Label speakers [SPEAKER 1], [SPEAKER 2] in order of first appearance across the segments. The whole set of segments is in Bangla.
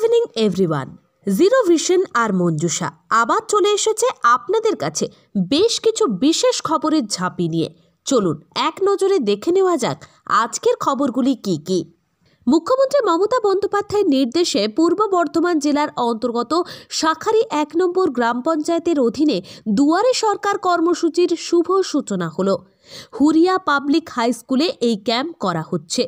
[SPEAKER 1] ইভিনিং এভরিওয়ান জিরো ভিশন আর মঞ্জুষা আবার চলে এসেছে আপনাদের কাছে বেশ কিছু বিশেষ খবরের ঝাঁপি নিয়ে চলুন এক নজরে দেখে নেওয়া যাক আজকের খবরগুলি কি কী মুখ্যমন্ত্রী মমতা বন্দ্যোপাধ্যায়ের নির্দেশে পূর্ব বর্ধমান জেলার অন্তর্গত শাখারি এক নম্বর গ্রাম পঞ্চায়েতের অধীনে দুয়ারে সরকার কর্মসূচির শুভ সূচনা হলো হুরিয়া পাবলিক হাই স্কুলে এই ক্যাম্প করা হচ্ছে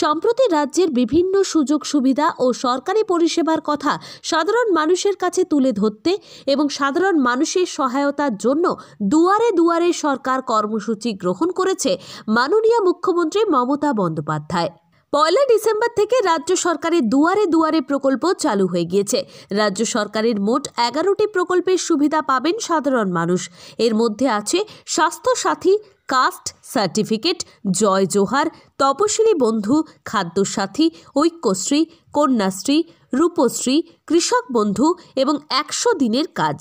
[SPEAKER 1] সম্প্রতি রাজ্যের বিভিন্ন সুযোগ সুবিধা ও সরকারি পরিষেবার কথা সাধারণ মানুষের কাছে তুলে ধরতে এবং সাধারণ মানুষের সহায়তার জন্য দুয়ারে দুয়ারে সরকার কর্মসূচি গ্রহণ করেছে মাননীয় মুখ্যমন্ত্রী মমতা বন্দ্যোপাধ্যায় পয়লা ডিসেম্বর থেকে রাজ্য সরকারের দুয়ারে দুয়ারে প্রকল্প চালু হয়ে গিয়েছে রাজ্য সরকারের মোট এগারোটি প্রকল্পের সুবিধা পাবেন সাধারণ মানুষ এর মধ্যে আছে স্বাস্থ্যসাথী কাস্ট সার্টিফিকেট জয় জোহার তপশিলি বন্ধু খাদ্যসাথী ঐক্যশ্রী কন্যাশ্রী রূপশ্রী কৃষক বন্ধু এবং একশো দিনের কাজ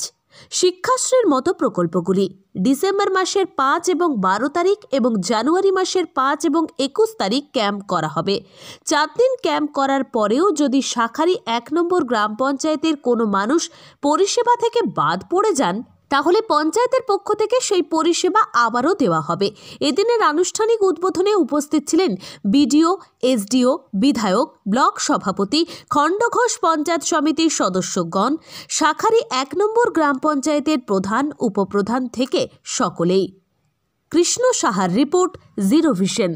[SPEAKER 1] শিক্ষাশ্রীর মতো প্রকল্পগুলি ডিসেম্বর মাসের পাঁচ এবং বারো তারিখ এবং জানুয়ারি মাসের পাঁচ এবং একুশ তারিখ ক্যাম্প করা হবে চার দিন ক্যাম্প করার পরেও যদি শাখারি এক নম্বর গ্রাম পঞ্চায়েতের কোনো মানুষ পরিষেবা থেকে বাদ পড়ে যান তাহলে পঞ্চায়েতের পক্ষ থেকে সেই পরিষেবা আবারও দেওয়া হবে এদিনের আনুষ্ঠানিক উদ্বোধনে উপস্থিত ছিলেন বিডিও এসডিও বিধায়ক ব্লক সভাপতি খণ্ডঘোষ পঞ্চায়েত সমিতির সদস্যগণ শাখারি এক নম্বর গ্রাম পঞ্চায়েতের প্রধান উপপ্রধান থেকে সকলেই কৃষ্ণ সাহার রিপোর্ট জিরো ভিশন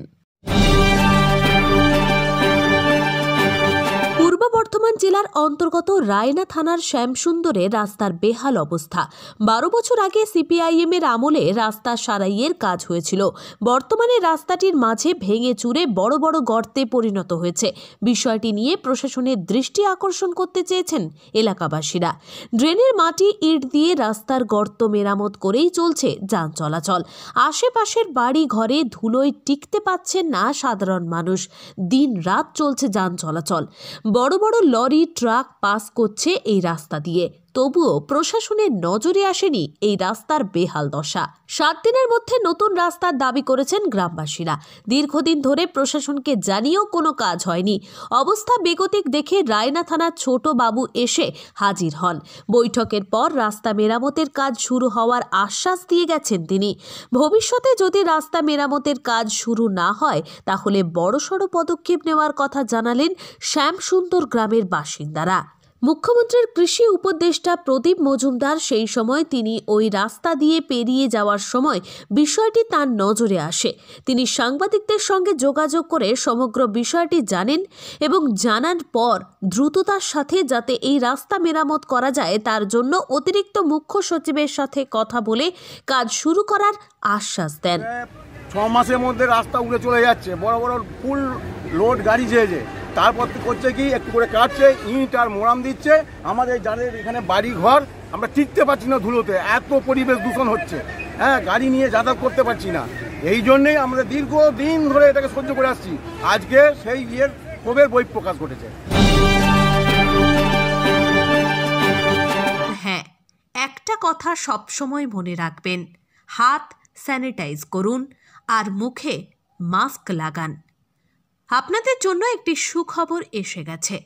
[SPEAKER 1] বর্ধমান জেলার অন্তর্গত রায়না থানার শ্যামসুন্দরে রাস্তার বেহাল অবস্থা বারো বছর আগে সিপিআইএম এর আমলে রাস্তা সারাইয়ের কাজ হয়েছিল বর্তমানে রাস্তাটির মাঝে ভেঙে চুরে বড় বড় গর্তে পরিণত হয়েছে বিষয়টি নিয়ে প্রশাসনের দৃষ্টি আকর্ষণ করতে চেয়েছেন এলাকাবাসীরা ড্রেনের মাটি ইট দিয়ে রাস্তার গর্ত মেরামত করেই চলছে যান চলাচল আশেপাশের বাড়ি ঘরে ধুলোয় টিকতে পাচ্ছেন না সাধারণ মানুষ দিন রাত চলছে যান চলাচল বড় বড় লরি ট্রাক পাস করছে এই রাস্তা দিয়ে তবুও প্রশাসনের নজরে আসেনি এই রাস্তার বেহাল দশা সাত দিনের মধ্যে নতুন রাস্তার দাবি করেছেন গ্রামবাসীরা দীর্ঘদিন ধরে প্রশাসনকে জানিয়েও কোনো কাজ হয়নি অবস্থা বেগতিক দেখে রায়না থানার ছোট বাবু এসে হাজির হন বৈঠকের পর রাস্তা মেরামতের কাজ শুরু হওয়ার আশ্বাস দিয়ে গেছেন তিনি ভবিষ্যতে যদি রাস্তা মেরামতের কাজ শুরু না হয় তাহলে বড়সড় পদক্ষেপ নেওয়ার কথা জানালেন শ্যামসুন্দর গ্রামের বাসিন্দারা মুখ্যমন্ত্রীর কৃষি উপদেষ্টা প্রদীপ মজুমদার সেই সময় তিনি ওই রাস্তা দিয়ে পেরিয়ে যাওয়ার সময় বিষয়টি তার নজরে আসে তিনি সাংবাদিকদের সঙ্গে যোগাযোগ করে সমগ্র বিষয়টি জানেন এবং জানার পর দ্রুততার সাথে যাতে এই রাস্তা মেরামত করা যায় তার জন্য অতিরিক্ত মুখ্য সচিবের সাথে কথা বলে কাজ শুরু করার আশ্বাস দেন
[SPEAKER 2] ছ মাসের মধ্যে রাস্তা উড়ে চলে যাচ্ছে বড় বড় ফুল লোড গাড়ি যেয়ে তারপর করছে কি একটু করে কাটছে ইট আর মোরাম দিচ্ছে আমাদের যাদের এখানে বাড়ি ঘর আমরা টিকতে পারছি না ধুলোতে এত পরিবেশ দূষণ হচ্ছে হ্যাঁ গাড়ি নিয়ে যাতায়াত করতে পারছি না এই জন্যেই আমরা দীর্ঘদিন ধরে এটাকে সহ্য করে আসছি আজকে সেই ইয়ের কবের বই প্রকাশ ঘটেছে
[SPEAKER 1] হ্যাঁ একটা কথা সবসময় মনে রাখবেন হাত স্যানিটাইজ করুন আর মুখে মাস্ক লাগান আপনাদের জন্য একটি সুখবর এসে গেছে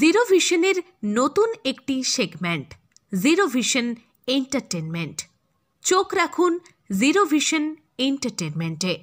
[SPEAKER 1] জিরো ভিশনের নতুন একটি সেগমেন্ট জিরো ভিশন এন্টারটেনমেন্ট চোখ রাখুন জিরো ভিশন এন্টারটেনমেন্টে